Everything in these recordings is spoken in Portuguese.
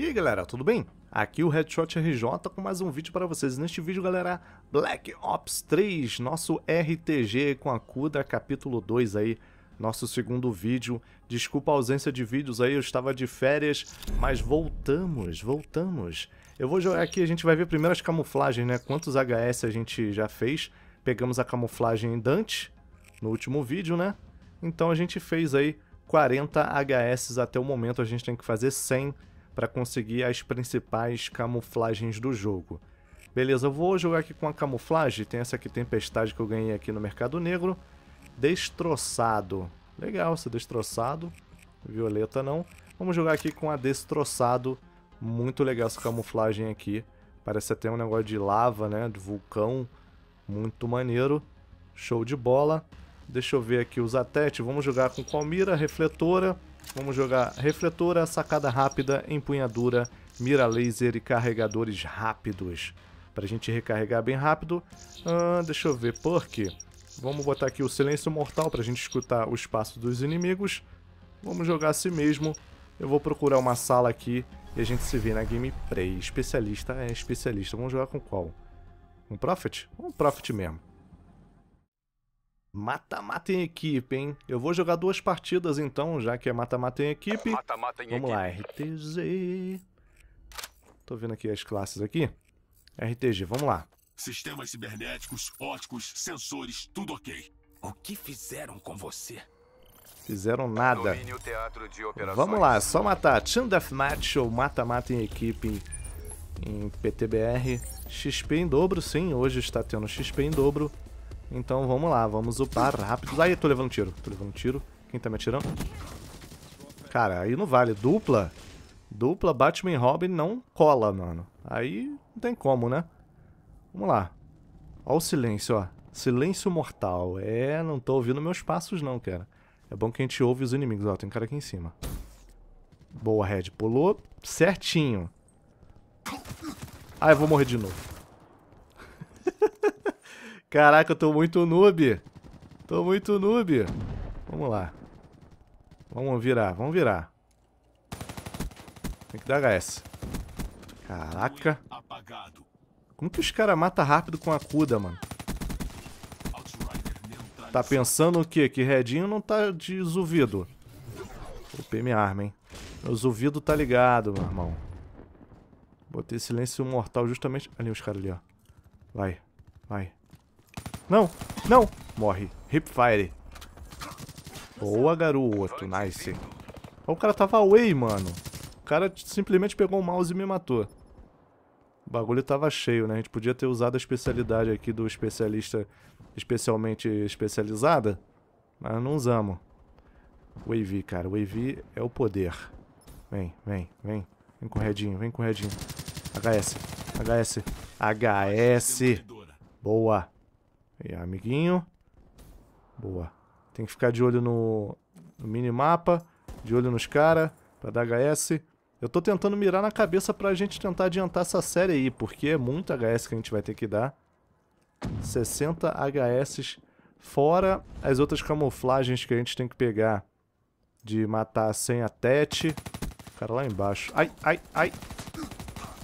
E aí galera, tudo bem? Aqui é o Headshot RJ com mais um vídeo para vocês. Neste vídeo, galera, Black Ops 3, nosso RTG com a CUDA, capítulo 2 aí, nosso segundo vídeo. Desculpa a ausência de vídeos aí, eu estava de férias, mas voltamos, voltamos. Eu vou jogar aqui, a gente vai ver primeiro as camuflagens, né? Quantos HS a gente já fez. Pegamos a camuflagem Dante no último vídeo, né? Então a gente fez aí 40 HS até o momento, a gente tem que fazer 100 HS para conseguir as principais camuflagens do jogo. Beleza, eu vou jogar aqui com a camuflagem, tem essa aqui Tempestade que eu ganhei aqui no Mercado Negro. Destroçado, legal ser destroçado, violeta não. Vamos jogar aqui com a destroçado, muito legal essa camuflagem aqui. Parece até um negócio de lava, né, de vulcão, muito maneiro, show de bola. Deixa eu ver aqui os atete, vamos jogar com mira, Refletora Vamos jogar refletora, sacada rápida, empunhadura, mira laser e carregadores rápidos. Pra gente recarregar bem rápido. Ah, deixa eu ver, por quê? Vamos botar aqui o silêncio mortal pra gente escutar o espaço dos inimigos. Vamos jogar assim mesmo. Eu vou procurar uma sala aqui e a gente se vê na gameplay. Especialista é especialista. Vamos jogar com qual? Um Prophet? Um Prophet mesmo. Mata-mata em equipe, hein? Eu vou jogar duas partidas então, já que é mata-mata em equipe. Mata-mata em Vamos equipe. lá, RTG. Tô vendo aqui as classes aqui. RTG, vamos lá. Sistemas cibernéticos, óticos, sensores, tudo ok. O que fizeram com você? Fizeram nada. Vamos lá, só matar. Team Deathmatch ou mata-mata em equipe em, em PTBR. XP em dobro, sim. Hoje está tendo XP em dobro. Então vamos lá, vamos upar rápido. Aí, tô levando tiro. Tô levando tiro. Quem tá me atirando? Cara, aí não vale. Dupla? Dupla Batman e Robin não cola, mano. Aí não tem como, né? Vamos lá. Ó o silêncio, ó. Silêncio mortal. É, não tô ouvindo meus passos não, cara. É bom que a gente ouve os inimigos. Ó, tem um cara aqui em cima. Boa, Red. Pulou certinho. Ah, vou morrer de novo. Caraca, eu tô muito noob. Tô muito noob. Vamos lá. Vamos virar, vamos virar. Tem que dar HS. Caraca. Como que os caras matam rápido com a cuda, mano? Tá pensando o quê? Que redinho não tá de zuvido. Upei minha arma, hein? Meu zuvido tá ligado, meu irmão. Botei silêncio mortal justamente... Ali os caras ali, ó. Vai, vai. Não, não. Morre. Hipfire. Boa, garoto. Nice. O cara tava away, mano. O cara simplesmente pegou o mouse e me matou. O bagulho tava cheio, né? A gente podia ter usado a especialidade aqui do especialista especialmente especializada, mas não usamos. Wavy, cara. Wavy é o poder. Vem, vem, vem. Vem com redinho. vem com redinho. HS, HS, HS. Boa. E amiguinho. Boa. Tem que ficar de olho no, no minimapa, de olho nos caras, pra dar HS. Eu tô tentando mirar na cabeça pra gente tentar adiantar essa série aí, porque é muito HS que a gente vai ter que dar. 60 HS, fora as outras camuflagens que a gente tem que pegar. De matar sem a tete. O cara lá embaixo. Ai, ai, ai.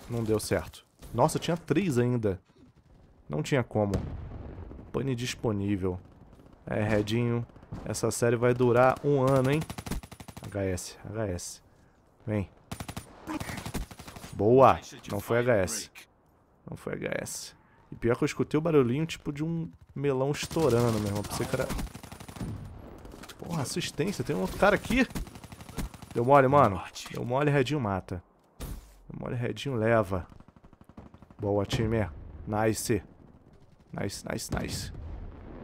Não deu certo. Nossa, tinha três ainda. Não tinha como. Pane disponível. É, Redinho, essa série vai durar um ano, hein? HS, HS. Vem. Boa! Não foi HS. Não foi HS. E pior que eu escutei o barulhinho tipo de um melão estourando, meu irmão. Pra você, cara... Porra, assistência. Tem um outro cara aqui. Deu mole, mano. Deu mole, Redinho mata. Deu mole, Redinho leva. Boa, time. Nice. Nice, nice, nice.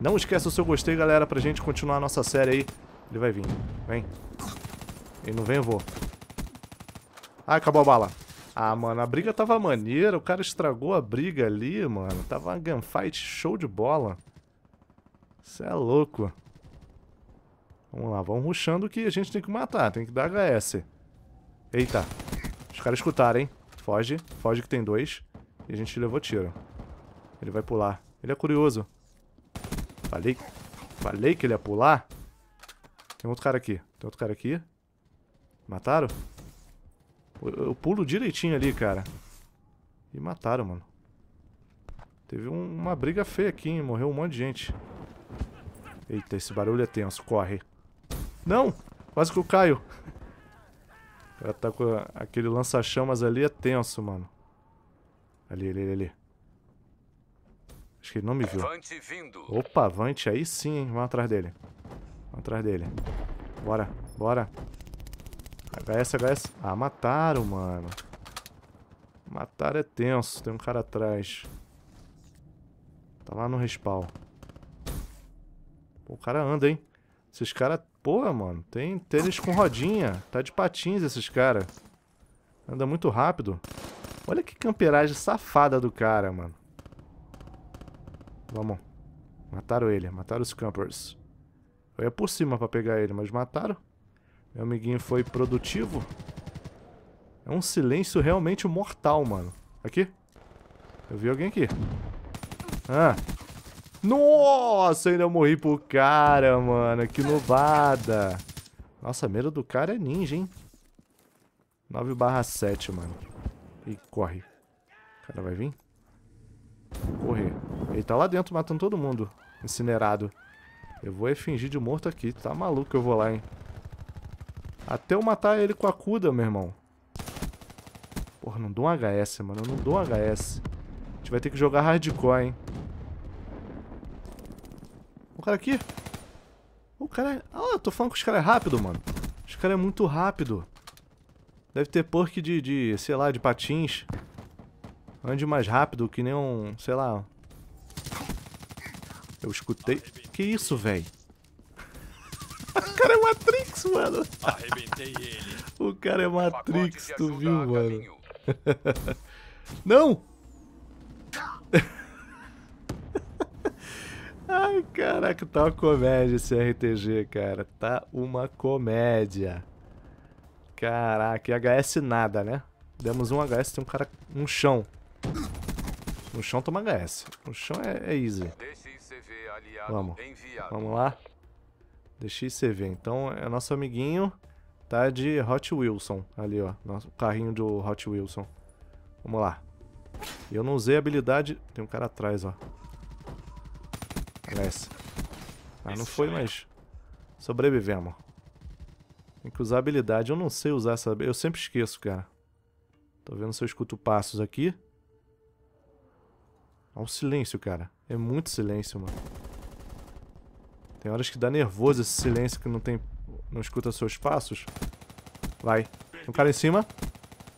Não esquece o seu gostei, galera, pra gente continuar a nossa série aí. Ele vai vir. Vem. Ele não vem, eu vou. Ah, acabou a bala. Ah, mano, a briga tava maneira. O cara estragou a briga ali, mano. Tava uma gunfight show de bola. Você é louco. Vamos lá, vamos ruxando que a gente tem que matar. Tem que dar HS. Eita. Os caras escutaram, hein? Foge. Foge que tem dois. E a gente levou tiro. Ele vai pular. Ele é curioso. Falei, falei que ele ia pular. Tem outro cara aqui. Tem outro cara aqui. Mataram? Eu, eu pulo direitinho ali, cara. E mataram, mano. Teve um, uma briga feia aqui, hein? Morreu um monte de gente. Eita, esse barulho é tenso. Corre. Não! Quase que eu caio. O cara tá com aquele lança-chamas ali, é tenso, mano. Ali, ali, ali. Acho que ele não me viu. Avante vindo. Opa, avante aí sim, hein? Vamos atrás dele. Vamos atrás dele. Bora, bora. HS, HS. Ah, mataram, mano. Mataram é tenso. Tem um cara atrás. Tá lá no respawn. Pô, o cara anda, hein? Esses caras... Pô, mano. Tem tênis com rodinha. Tá de patins esses caras. Anda muito rápido. Olha que camperagem safada do cara, mano. Vamos. Mataram ele, mataram os campers. Eu ia por cima pra pegar ele, mas mataram. Meu amiguinho foi produtivo. É um silêncio realmente mortal, mano. Aqui. Eu vi alguém aqui. Ah. Nossa, ainda morri pro cara, mano. Que novada. Nossa, a do cara é ninja, hein? 9 barra 7, mano. E corre. O cara vai vir? Correr. Ele tá lá dentro matando todo mundo. Incinerado. Eu vou é fingir de morto aqui. Tá maluco eu vou lá, hein? Até eu matar ele com a cuda, meu irmão. Porra, não dou um HS, mano. Eu não dou um HS. A gente vai ter que jogar hardcore, hein? O cara aqui. O cara é... Ah, eu tô falando que os caras é rápido, mano. Os caras é muito rápido. Deve ter perk de, de, sei lá, de patins. Ande mais rápido que nem um, sei lá, eu escutei. Que isso, véi? O cara é Matrix, mano. Arrebentei ele. O cara é Matrix, tu viu, mano? Não! Ai, caraca, tá uma comédia esse RTG, cara. Tá uma comédia. Caraca, e HS nada, né? Demos um HS, tem um cara... Um chão. Um chão toma HS. Um chão é, é easy. Vamos. Enviado. Vamos lá. ver. Então é nosso amiguinho. Tá de Hot Wilson. Ali, ó. Nosso carrinho do Hot Wilson. Vamos lá. Eu não usei a habilidade. Tem um cara atrás, ó. Cresce. Ah, não foi, mas. Sobrevivemos. Tem que usar a habilidade. Eu não sei usar essa. Eu sempre esqueço, cara. Tô vendo se eu escuto passos aqui. Olha o silêncio, cara. É muito silêncio, mano. Tem horas que dá nervoso esse silêncio que não tem... Não escuta seus passos. Vai. Tem um cara em cima.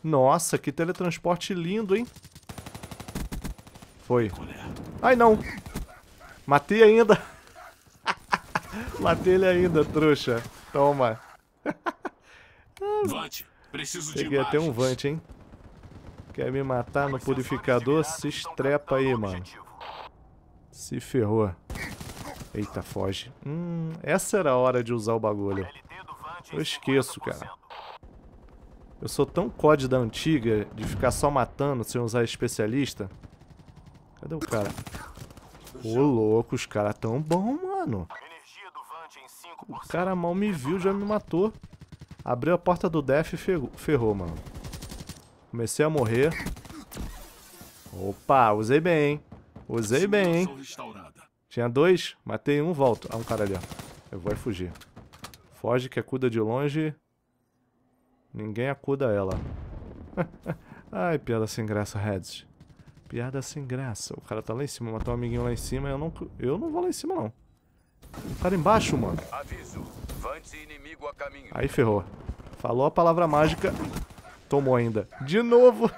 Nossa, que teletransporte lindo, hein? Foi. Ai, não. Matei ainda. Matei ele ainda, trouxa. Toma. Vante, preciso Peguei de até um Vante, hein? Quer me matar no purificador? Se então tá estrepa aí, mano. Se ferrou. Eita, foge. Hum, essa era a hora de usar o bagulho. Eu esqueço, cara. Eu sou tão code da antiga de ficar só matando sem usar especialista. Cadê o cara? Ô, louco, os caras tão bom, mano. O cara mal me viu, já me matou. Abriu a porta do Def e ferrou, ferrou, mano. Comecei a morrer. Opa, usei bem, hein? Usei bem, hein? Tinha dois, matei um, volto. Ah, um cara ali, ó. Eu vou fugir. Foge que acuda de longe. Ninguém acuda ela. Ai, piada sem graça, Reds. Piada sem graça. O cara tá lá em cima, matou um amiguinho lá em cima. Eu não, eu não vou lá em cima, não. O cara embaixo, mano. Aviso. Vante inimigo a caminho. Aí ferrou. Falou a palavra mágica. Tomou ainda. De novo.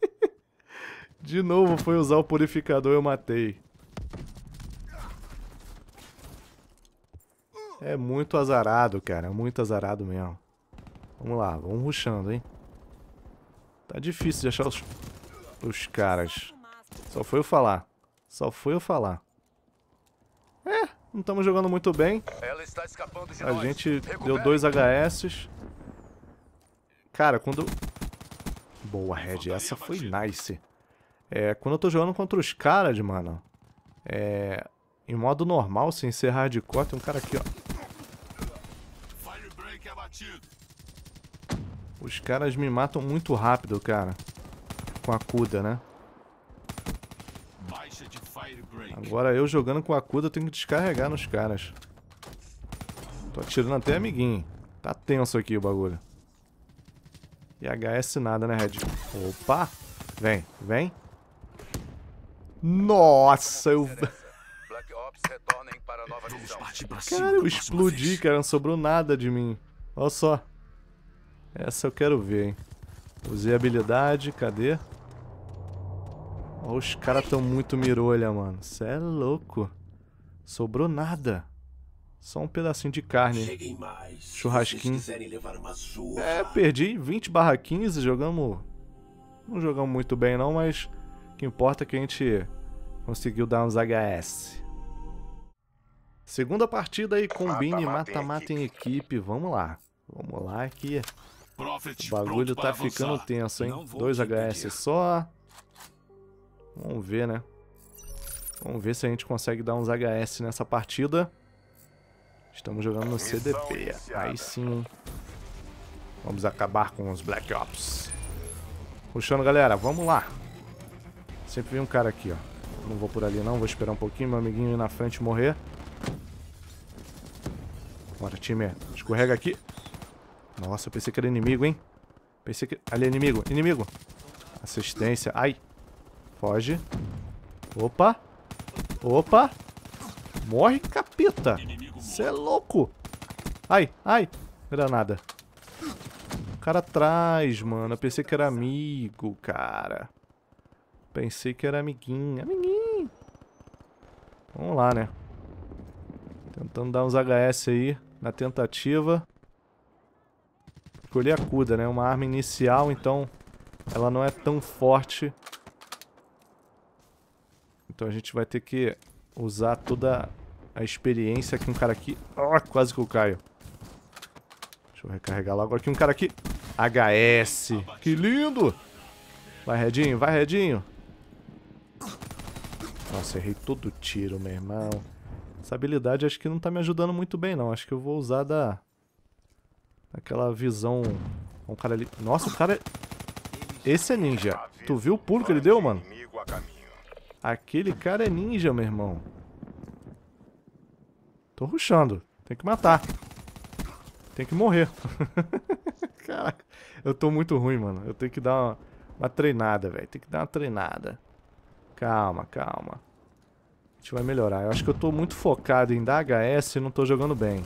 De novo foi usar o purificador eu matei. É muito azarado, cara. É muito azarado mesmo. Vamos lá, vamos ruxando, hein? Tá difícil de achar os, os caras. Só foi eu falar. Só foi eu falar. É, não estamos jogando muito bem. A gente deu dois HS. Cara, quando... Boa, Red. Essa foi nice. É, quando eu tô jogando contra os caras, mano... É... Em modo normal, sem ser hardcore, tem um cara aqui, ó abatido. Os caras me matam muito rápido, cara. Com a Cuda, né? Agora eu jogando com a Cuda, tenho que descarregar nos caras. Tô atirando até amiguinho. Tá tenso aqui o bagulho. E HS nada, né, Red? Opa! Vem, vem. Nossa, eu... Cara, eu explodi, cara. Não sobrou nada de mim. Olha só. Essa eu quero ver, hein. Usei habilidade, cadê? Olha, os caras tão muito mirolha, mano. Cê é louco. Sobrou nada. Só um pedacinho de carne. mais. Churrasquinho. É, perdi 20 barra 15, jogamos... Não jogamos muito bem não, mas... O que importa é que a gente conseguiu dar uns HS. Segunda partida aí, combine mata-mata em equipe. Vamos lá. Vamos lá aqui. o bagulho tá ficando tenso, hein? Dois HS só. Vamos ver, né? Vamos ver se a gente consegue dar uns HS nessa partida. Estamos jogando no CDP. Aí sim. Vamos acabar com os Black Ops. Puxando, galera. Vamos lá. Sempre vem um cara aqui, ó. Não vou por ali, não. Vou esperar um pouquinho. Meu amiguinho ir na frente morrer. Bora, time. Escorrega aqui. Nossa, eu pensei que era inimigo, hein? Pensei que... Ali é inimigo, inimigo. Assistência. Ai. Foge. Opa. Opa. Morre, capeta. Você é louco. Ai, ai. Granada. O cara atrás, mano. Eu pensei que era amigo, cara. Pensei que era amiguinho. Amiguinho. Vamos lá, né? Tentando dar uns HS aí na tentativa. Escolhi a Cuda, né? Uma arma inicial, então ela não é tão forte. Então a gente vai ter que usar toda a experiência que um cara aqui... Oh, quase que eu caio. Deixa eu recarregar lá. Agora que um cara aqui... HS. Que lindo! Vai, Redinho. Vai, Redinho. Nossa, errei todo o tiro, meu irmão. Essa habilidade acho que não tá me ajudando muito bem, não. Acho que eu vou usar da... Aquela visão... Um cara ali... Nossa, o cara... É- Esse é ninja. Tu viu o pulo que ele deu, mano? Aquele cara é ninja, meu irmão. Tô ruxando. Tem que matar. Tem que morrer. Caraca, eu tô muito ruim, mano. Eu tenho que dar uma, uma treinada, velho. Tem que dar uma treinada. Calma, calma. A gente vai melhorar. Eu acho que eu tô muito focado em dar HS e não tô jogando bem.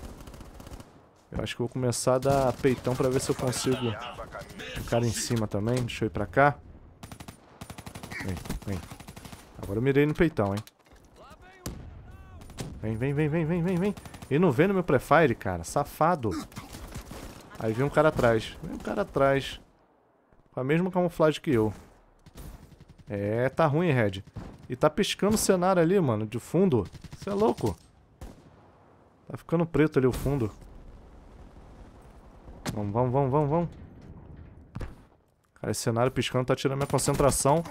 Eu acho que vou começar a dar peitão pra ver se eu consigo o cara em cima também. Deixa eu ir pra cá. Vem, vem. Agora eu mirei no peitão, hein. Vem, vem, vem, vem, vem, vem, vem. Ele não vê no meu prefire, cara. Safado. Aí vem um cara atrás. Vem um cara atrás. Com a mesma camuflagem que eu. É, tá ruim, Red. E tá piscando o cenário ali, mano, de fundo. Você é louco. Tá ficando preto ali o fundo. Vamos, vamos, vamos, vamos, vamos. Cara, esse cenário piscando tá tirando minha concentração.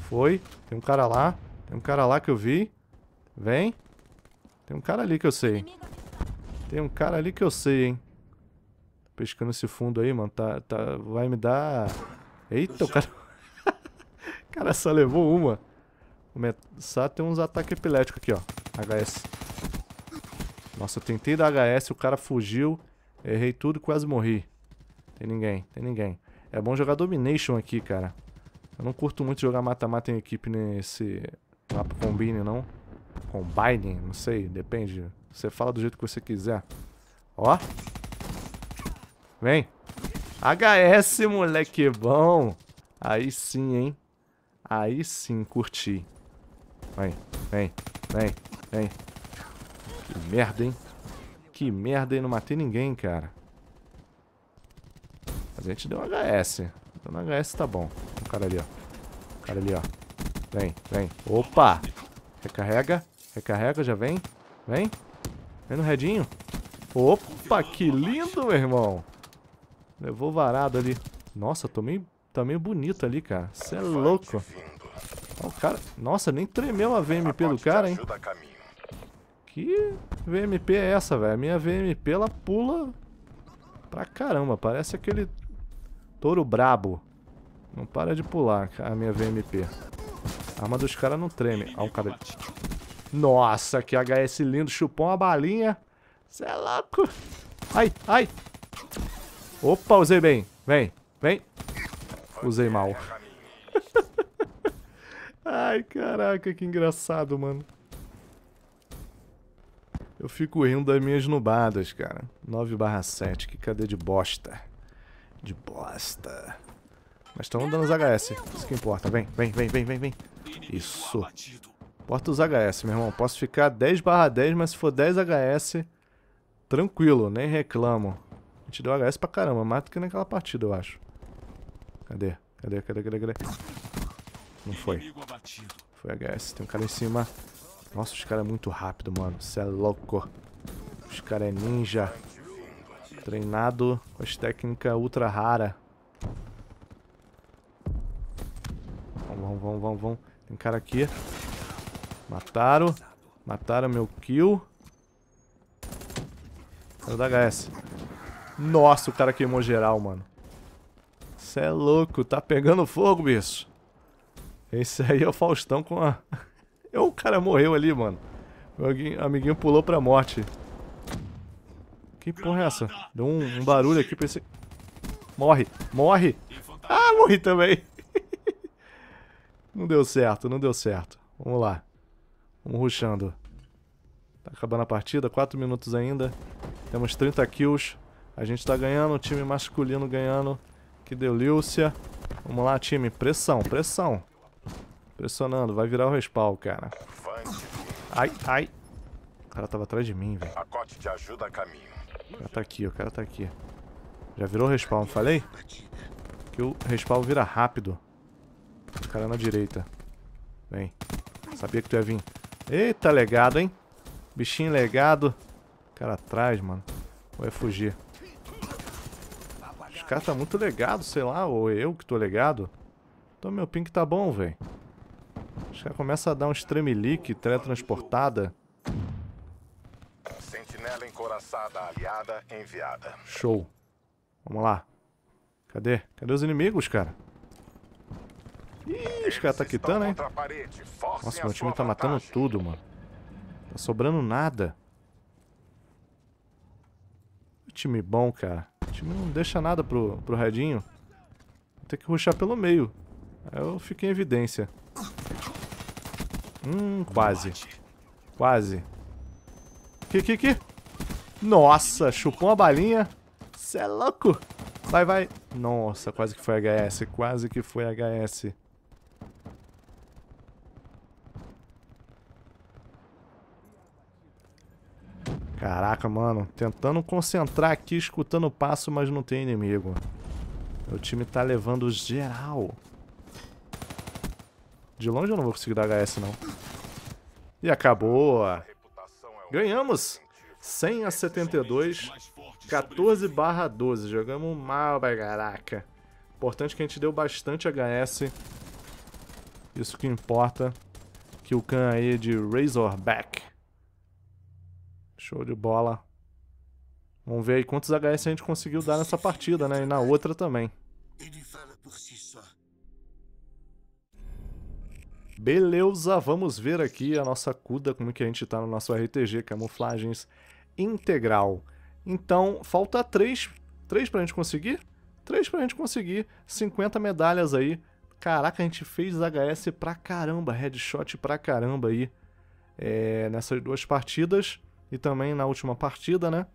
Foi. Tem um cara lá. Tem um cara lá que eu vi. Vem. Tem um cara ali que eu sei. Tem um cara ali que eu sei, hein. Pescando esse fundo aí, mano. Tá, tá, vai me dar... Eita, o cara... cara só levou uma. Começar a ter uns ataques epiléticos aqui, ó. HS. Nossa, eu tentei dar HS, o cara fugiu. Errei tudo, quase morri. Tem ninguém, tem ninguém. É bom jogar Domination aqui, cara. Eu não curto muito jogar mata-mata em equipe nesse mapa Combine, não. Combine, não sei, depende. Você fala do jeito que você quiser. Ó. Vem. HS, moleque bom. Aí sim, hein. Aí sim, curti. Vem, vem, vem, vem. Que merda, hein. Que merda, aí não matei ninguém, cara. Mas a gente deu um HS. Dando um HS tá bom. O cara ali, ó. O cara ali, ó. Vem, vem. Opa! Recarrega. Recarrega, já vem. Vem. Vem no redinho. Opa, que lindo, meu irmão. Levou varado ali. Nossa, tomei, tá meio bonito ali, cara. Você é louco. Ó, o cara... Nossa, nem tremeu a VMP do cara, hein. Que VMP é essa, velho? A minha VMP, ela pula pra caramba. Parece aquele touro brabo. Não para de pular a minha VMP. A arma dos caras não treme. Ó, o cara... Nossa, que HS lindo. Chupou uma balinha. Cê é louco. Ai, ai. Opa, usei bem. Vem, vem. Usei mal. ai, caraca, que engraçado, mano. Eu fico rindo das minhas nubadas, cara. 9 barra 7, que cadê de bosta? De bosta. Mas estão dando os HS, isso que importa. Vem, vem, vem, vem, vem, vem. Isso. Porta os HS, meu irmão. Posso ficar 10 barra 10, mas se for 10 HS, tranquilo, nem reclamo. A gente deu HS pra caramba, mais do que naquela partida, eu acho. Cadê? Cadê, cadê, cadê, cadê? Não foi. Foi HS, tem um cara em cima. Nossa, os caras é muito rápido, mano. Cê é louco. Os caras é ninja. Treinado com as técnicas ultra rara. Vamos, vamos, vamos, vamos, vamos. Tem cara aqui. Mataram. Mataram meu kill. Quero dar HS. Nossa, o cara queimou geral, mano. Cê é louco. Tá pegando fogo, bicho. Esse aí é o Faustão com a... É o cara morreu ali, mano. Meu amiguinho pulou pra morte. Que porra é essa? Deu um, um barulho aqui, pensei... Morre, morre! Ah, morri também! não deu certo, não deu certo. Vamos lá. Vamos ruxando. Tá acabando a partida, 4 minutos ainda. Temos 30 kills. A gente tá ganhando, o time masculino ganhando. Que delícia. Vamos lá, time. Pressão, pressão. Pressionando, vai virar o respawn, cara. Ai, ai. O cara tava atrás de mim, velho. O cara tá aqui, o cara tá aqui. Já virou o respawn, falei? Que o respawn vira rápido. O cara é na direita. Vem. Sabia que tu ia vir. Eita, legado, hein? Bichinho legado. O cara atrás, mano. Ou é fugir? Os caras tá muito legado, sei lá. Ou é eu que tô legado. Então meu ping tá bom, velho. Já começa a dar um tremelique, teletransportada. Sentinela encoraçada aliada enviada. Show. Vamos lá. Cadê? Cadê os inimigos, cara? Ih, os caras tá quitando, hein? Nossa, meu time tá matando tudo, mano. Tá sobrando nada. time bom, cara. O time não deixa nada pro, pro Redinho. Vou ter que ruxar pelo meio. Aí eu fico em evidência. Hum, quase. Quase. Que, que, que? Nossa, chupou uma balinha. Cê é louco. Vai, vai. Nossa, quase que foi HS. Quase que foi HS. Caraca, mano. Tentando concentrar aqui, escutando o passo, mas não tem inimigo. Meu time tá levando geral. De longe eu não vou conseguir dar HS, não. E acabou. Ganhamos! 100 a 72, 14 barra 12. Jogamos mal, vai caraca. Importante que a gente deu bastante HS. Isso que importa. Que o Khan aí de Razorback. Show de bola. Vamos ver aí quantos HS a gente conseguiu dar nessa partida, né? E na outra também. Ele fala por si Beleza, vamos ver aqui a nossa CUDA, como que a gente está no nosso RTG, é camuflagens integral. Então, falta 3, para a gente conseguir? 3 a gente conseguir, 50 medalhas aí. Caraca, a gente fez HS pra caramba, headshot pra caramba aí. É, nessas duas partidas e também na última partida, né?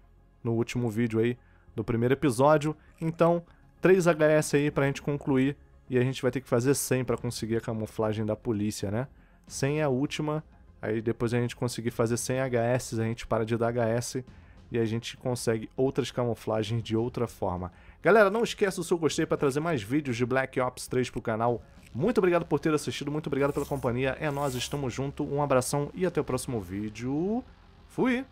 No último vídeo aí do primeiro episódio. Então, 3 HS aí pra gente concluir e a gente vai ter que fazer 100 para conseguir a camuflagem da polícia, né? 100 é a última, aí depois a gente conseguir fazer 100 HS, a gente para de dar HS e a gente consegue outras camuflagens de outra forma. Galera, não esqueça o seu gostei para trazer mais vídeos de Black Ops 3 pro canal. Muito obrigado por ter assistido, muito obrigado pela companhia. É nós, estamos junto. Um abração e até o próximo vídeo. Fui!